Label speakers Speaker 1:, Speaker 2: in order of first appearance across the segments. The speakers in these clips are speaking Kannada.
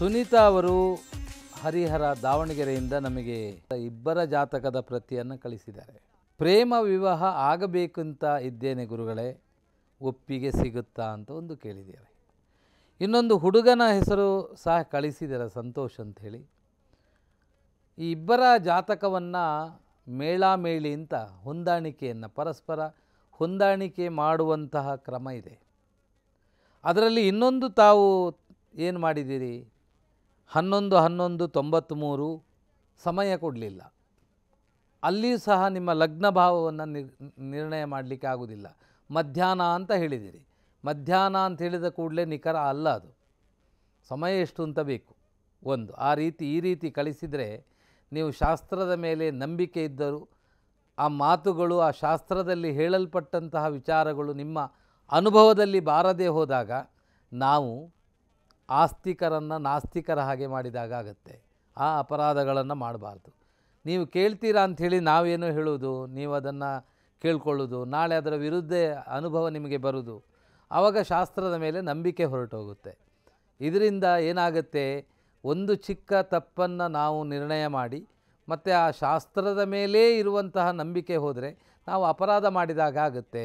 Speaker 1: ಸುನೀತಾ ಅವರು ಹರಿಹರ ದಾವಣಗೆರೆಯಿಂದ ನಮಗೆ ಇಬ್ಬರ ಜಾತಕದ ಪ್ರತಿಯನ್ನು ಕಳಿಸಿದ್ದಾರೆ ಪ್ರೇಮ ವಿವಾಹ ಆಗಬೇಕಂತ ಇದ್ದೇನೆ ಗುರುಗಳೇ ಒಪ್ಪಿಗೆ ಸಿಗುತ್ತಾ ಅಂತ ಒಂದು ಕೇಳಿದ್ದಾರೆ ಇನ್ನೊಂದು ಹುಡುಗನ ಹೆಸರು ಸಹ ಕಳಿಸಿದ್ದಾರೆ ಸಂತೋಷ್ ಅಂಥೇಳಿ ಈ ಇಬ್ಬರ ಜಾತಕವನ್ನು ಮೇಳಾಮೇಳಿ ಅಂತ ಹೊಂದಾಣಿಕೆಯನ್ನು ಪರಸ್ಪರ ಹೊಂದಾಣಿಕೆ ಮಾಡುವಂತಹ ಕ್ರಮ ಇದೆ ಅದರಲ್ಲಿ ಇನ್ನೊಂದು ತಾವು ಏನು ಮಾಡಿದ್ದೀರಿ ಹನ್ನೊಂದು ಹನ್ನೊಂದು ತೊಂಬತ್ತ್ಮೂರು ಸಮಯ ಕೊಡಲಿಲ್ಲ ಅಲ್ಲಿ ಸಹ ನಿಮ್ಮ ಲಗ್ನ ಭಾವವನ್ನು ನಿರ್ಣಯ ಮಾಡಲಿಕ್ಕೆ ಆಗುವುದಿಲ್ಲ ಮಧ್ಯಾಹ್ನ ಅಂತ ಹೇಳಿದಿರಿ ಮಧ್ಯಾಹ್ನ ಅಂತ ಹೇಳಿದ ಕೂಡಲೇ ನಿಖರ ಅಲ್ಲ ಅದು ಸಮಯ ಎಷ್ಟು ಅಂತ ಬೇಕು ಒಂದು ಆ ರೀತಿ ಈ ರೀತಿ ಕಳಿಸಿದರೆ ನೀವು ಶಾಸ್ತ್ರದ ಮೇಲೆ ನಂಬಿಕೆ ಇದ್ದರೂ ಆ ಮಾತುಗಳು ಆ ಶಾಸ್ತ್ರದಲ್ಲಿ ಹೇಳಲ್ಪಟ್ಟಂತಹ ವಿಚಾರಗಳು ನಿಮ್ಮ ಅನುಭವದಲ್ಲಿ ಬಾರದೇ ಹೋದಾಗ ನಾವು ಆಸ್ತಿಕರನ್ನು ನಾಸ್ತಿಕರ ಹಾಗೆ ಮಾಡಿದಾಗ ಆಗುತ್ತೆ ಆ ಅಪರಾಧಗಳನ್ನು ಮಾಡಬಾರ್ದು ನೀವು ಕೇಳ್ತೀರಾ ಅಂಥೇಳಿ ನಾವೇನು ಹೇಳೋದು ನೀವು ಅದನ್ನು ಕೇಳ್ಕೊಳ್ಳೋದು ನಾಳೆ ಅದರ ವಿರುದ್ಧ ಅನುಭವ ನಿಮಗೆ ಬರುವುದು ಆವಾಗ ಶಾಸ್ತ್ರದ ಮೇಲೆ ನಂಬಿಕೆ ಹೊರಟೋಗುತ್ತೆ ಇದರಿಂದ ಏನಾಗುತ್ತೆ ಒಂದು ಚಿಕ್ಕ ತಪ್ಪನ್ನು ನಾವು ನಿರ್ಣಯ ಮಾಡಿ ಮತ್ತು ಆ ಶಾಸ್ತ್ರದ ಮೇಲೇ ಇರುವಂತಹ ನಂಬಿಕೆ ಹೋದರೆ ನಾವು ಅಪರಾಧ ಮಾಡಿದಾಗ ಆಗುತ್ತೆ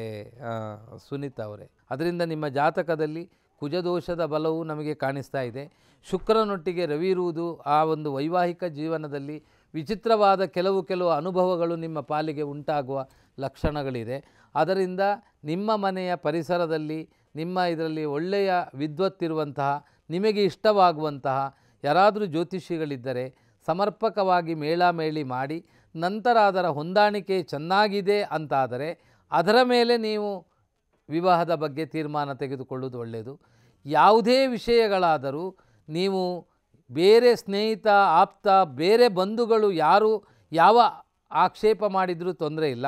Speaker 1: ಸುನೀತಾ ಅವರೇ ಅದರಿಂದ ನಿಮ್ಮ ಜಾತಕದಲ್ಲಿ ಕುಜದೋಷದ ಬಲವು ನಮಗೆ ಕಾಣಿಸ್ತಾ ಇದೆ ಶುಕ್ರನೊಟ್ಟಿಗೆ ರವಿ ಇರುವುದು ಆ ಒಂದು ವೈವಾಹಿಕ ಜೀವನದಲ್ಲಿ ವಿಚಿತ್ರವಾದ ಕೆಲವು ಕೆಲವು ಅನುಭವಗಳು ನಿಮ್ಮ ಪಾಲಿಗೆ ಉಂಟಾಗುವ ಲಕ್ಷಣಗಳಿದೆ ಅದರಿಂದ ನಿಮ್ಮ ಮನೆಯ ಪರಿಸರದಲ್ಲಿ ನಿಮ್ಮ ಇದರಲ್ಲಿ ಒಳ್ಳೆಯ ವಿದ್ವತ್ತಿರುವಂತಹ ನಿಮಗೆ ಇಷ್ಟವಾಗುವಂತಹ ಯಾರಾದರೂ ಜ್ಯೋತಿಷಿಗಳಿದ್ದರೆ ಸಮರ್ಪಕವಾಗಿ ಮೇಳಾಮೇಳಿ ಮಾಡಿ ನಂತರ ಅದರ ಹೊಂದಾಣಿಕೆ ಚೆನ್ನಾಗಿದೆ ಅಂತಾದರೆ ಅದರ ಮೇಲೆ ನೀವು ವಿವಾಹದ ಬಗ್ಗೆ ತೀರ್ಮಾನ ತೆಗೆದುಕೊಳ್ಳುವುದು ಒಳ್ಳೆಯದು ಯಾವುದೇ ವಿಷಯಗಳಾದರೂ ನೀವು ಬೇರೆ ಸ್ನೇಹಿತ ಆಪ್ತ ಬೇರೆ ಬಂಧುಗಳು ಯಾರು ಯಾವ ಆಕ್ಷೇಪ ಮಾಡಿದರೂ ತೊಂದರೆ ಇಲ್ಲ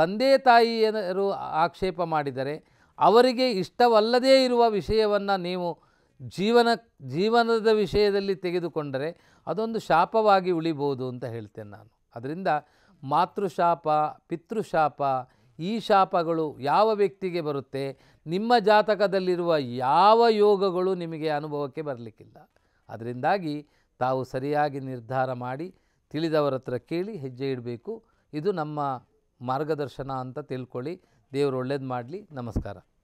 Speaker 1: ತಂದೆ ತಾಯಿಯರು ಆಕ್ಷೇಪ ಮಾಡಿದರೆ ಅವರಿಗೆ ಇಷ್ಟವಲ್ಲದೇ ಇರುವ ವಿಷಯವನ್ನು ನೀವು ಜೀವನ ಜೀವನದ ವಿಷಯದಲ್ಲಿ ತೆಗೆದುಕೊಂಡರೆ ಅದೊಂದು ಶಾಪವಾಗಿ ಉಳಿಬೋದು ಅಂತ ಹೇಳ್ತೇನೆ ನಾನು ಅದರಿಂದ ಮಾತೃಶಾಪ ಪಿತೃಶಾಪ ಈ ಶಾಪಗಳು ಯಾವ ವ್ಯಕ್ತಿಗೆ ಬರುತ್ತೆ ನಿಮ್ಮ ಜಾತಕದಲ್ಲಿರುವ ಯಾವ ಯೋಗಗಳು ನಿಮಗೆ ಅನುಭವಕ್ಕೆ ಬರಲಿಕ್ಕಿಲ್ಲ ಅದರಿಂದಾಗಿ ತಾವು ಸರಿಯಾಗಿ ನಿರ್ಧಾರ ಮಾಡಿ ತಿಳಿದವರ ಹತ್ರ ಕೇಳಿ ಹೆಜ್ಜೆ ಇಡಬೇಕು ಇದು ನಮ್ಮ ಮಾರ್ಗದರ್ಶನ ಅಂತ ತಿಳ್ಕೊಳ್ಳಿ ದೇವರು ಒಳ್ಳೇದು ಮಾಡಲಿ ನಮಸ್ಕಾರ